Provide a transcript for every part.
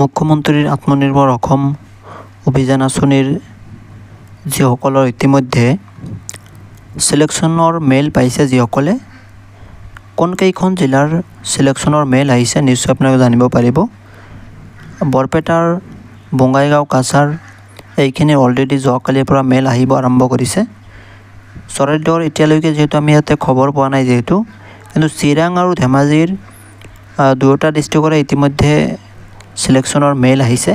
মুখ্যমন্ত্ৰীৰ আত্মনিৰ্ভৰ অসম অভিযান আঁচনিৰ যিসকলৰ ইতিমধ্যে ছিলেকশ্যনৰ মেইল পাইছে যিসকলে কোনকেইখন জিলাৰ ছিলেকশ্যনৰ মেইল আহিছে নিশ্চয় আপোনালোকে জানিব পাৰিব বৰপেটাৰ বঙাইগাঁও কাছাৰ এইখিনি অলৰেডি যোৱাকালিৰ পৰা মেইল আহিব আৰম্ভ কৰিছে চৰাইদেউৰ এতিয়ালৈকে যিহেতু আমি ইয়াতে খবৰ পোৱা নাই যিহেতু কিন্তু চিৰাং আৰু ধেমাজিৰ দুয়োটা ডিষ্ট্ৰিক্টৰে ইতিমধ্যে ছিলেকশ্যনৰ মেইল আহিছে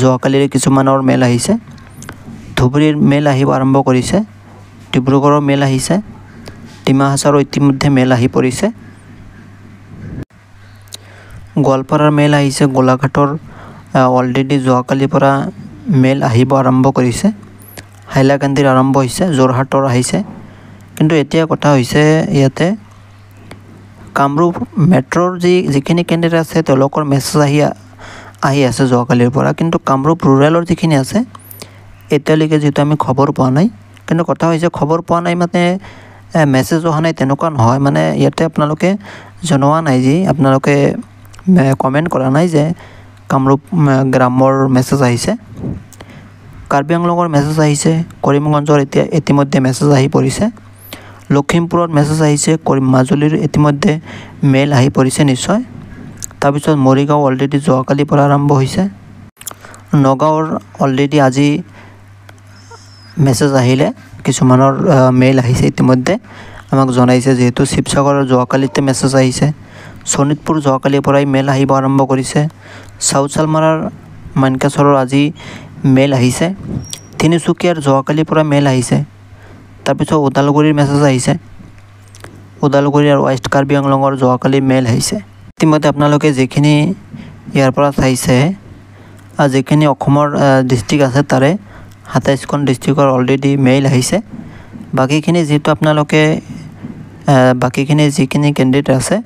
যোৱাকালিৰে কিছুমানৰ মেইল আহিছে ধুবুৰীৰ মেইল আহিব আৰম্ভ কৰিছে ডিব্ৰুগড়ৰ মেইল আহিছে ডিমা হাছাৰো ইতিমধ্যে মেইল আহি পৰিছে গোৱালপাৰাৰ মেইল আহিছে গোলাঘাটৰ অলৰেডি যোৱাকালিৰ পৰা মেইল আহিব আৰম্ভ কৰিছে হাইলাকান্দিৰ আৰম্ভ হৈছে যোৰহাটৰ আহিছে কিন্তু এতিয়া কথা হৈছে ইয়াতে কামৰূপ মেট্ৰ'ৰ যি যিখিনি কেণ্ডিডেট আছে তেওঁলোকৰ মেছেজ আহি আহি আছে যোৱাকালিৰ পৰা কিন্তু কামৰূপ ৰুৰেলৰ যিখিনি আছে এতিয়ালৈকে যিহেতু আমি খবৰ পোৱা নাই কিন্তু কথা হৈছে খবৰ পোৱা নাই মানে মেছেজ অহা নাই তেনেকুৱা নহয় মানে ইয়াতে আপোনালোকে জনোৱা নাই যি আপোনালোকে কমেণ্ট কৰা নাই যে কামৰূপ গ্ৰামৰ মেছেজ আহিছে কাৰ্বি আংলঙৰ মেছেজ আহিছে কৰিমগঞ্জৰ এতিয়া ইতিমধ্যে মেছেজ আহি পৰিছে লখিমপুৰত মেছেজ আহিছে কৰি মাজুলীৰ ইতিমধ্যে মেইল আহি পৰিছে নিশ্চয় তাৰপিছত মৰিগাঁও অলৰেডি যোৱাকালিৰ পৰা আৰম্ভ হৈছে নগাঁৱৰ অলৰেডি আজি মেছেজ আহিলে কিছুমানৰ মেইল আহিছে ইতিমধ্যে আমাক জনাইছে যিহেতু শিৱসাগৰৰ যোৱাকালিতে মেছেজ আহিছে শোণিতপুৰ যোৱাকালিৰ পৰাই মেইল আহিব আৰম্ভ কৰিছে চাউথ চালমাৰাৰ মানকাচৰৰ আজি মেইল আহিছে তিনিচুকীয়াৰ যোৱাকালিৰ পৰা মেইল আহিছে তাৰপিছত ওদালগুৰিৰ মেছেজ আহিছে ওদালগুৰি আৰু ৱেষ্ট কাৰ্বি আংলঙৰ যোৱাকালি মেইল আহিছে ইতিমধ্যে আপোনালোকে যিখিনি ইয়াৰ পৰা চাইছে যিখিনি অসমৰ ডিষ্ট্ৰিক্ট আছে তাৰে সাতাইছখন ডিষ্ট্ৰিক্টৰ অলৰেডি মেইল আহিছে বাকীখিনি যিহেতু আপোনালোকে বাকীখিনি যিখিনি কেণ্ডিডেট আছে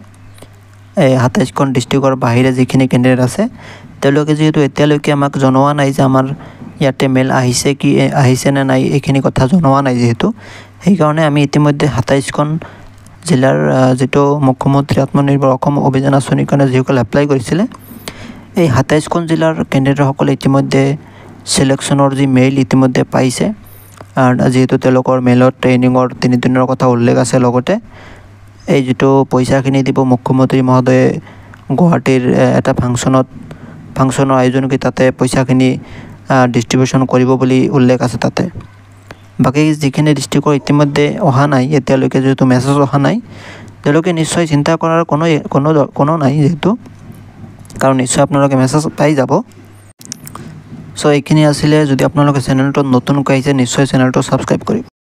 এই সাতাইছখন ডিষ্ট্ৰিক্টৰ বাহিৰে যিখিনি কেণ্ডিডেট আছে তেওঁলোকে যিহেতু এতিয়ালৈকে আমাক জনোৱা নাই যে আমাৰ ইয়াতে মেইল আহিছে কি আহিছে নে নাই এইখিনি কথা জনোৱা নাই যিহেতু সেইকাৰণে আমি ইতিমধ্যে সাতাইছখন জিলাৰ যিটো মুখ্যমন্ত্ৰী আত্মনিৰ্ভৰ অসম অভিযান আঁচনিৰ কাৰণে যিসকলে এপ্লাই কৰিছিলে এই সাতাইছখন জিলাৰ কেণ্ডিডেটসকলে ইতিমধ্যে ছিলেকশ্যনৰ যি মেইল ইতিমধ্যে পাইছে যিহেতু তেওঁলোকৰ মেইলত ট্ৰেইনিঙৰ তিনিদিনৰ কথা উল্লেখ আছে লগতে এই যিটো পইচাখিনি দিব মুখ্যমন্ত্ৰী মহোদয়ে গুৱাহাটীৰ এটা ফাংচনত ফাংচনৰ আয়োজন কৰি তাতে পইচাখিনি ডিষ্ট্ৰিবিউশ্যন কৰিব বুলি উল্লেখ আছে তাতে বাকী যিখিনি ডিষ্ট্ৰিক্টৰ ইতিমধ্যে অহা নাই এতিয়ালৈকে যিহেতু মেছেজ অহা নাই তেওঁলোকে নিশ্চয় চিন্তা কৰাৰ কোনো কোনো কোনো নাই যিহেতু কাৰণ নিশ্চয় আপোনালোকে মেছেজ পাই যাব চ' এইখিনি আছিলে যদি আপোনালোকে চেনেলটোত নতুনকৈ আহিছে নিশ্চয় চেনেলটো ছাবস্ক্ৰাইব কৰিব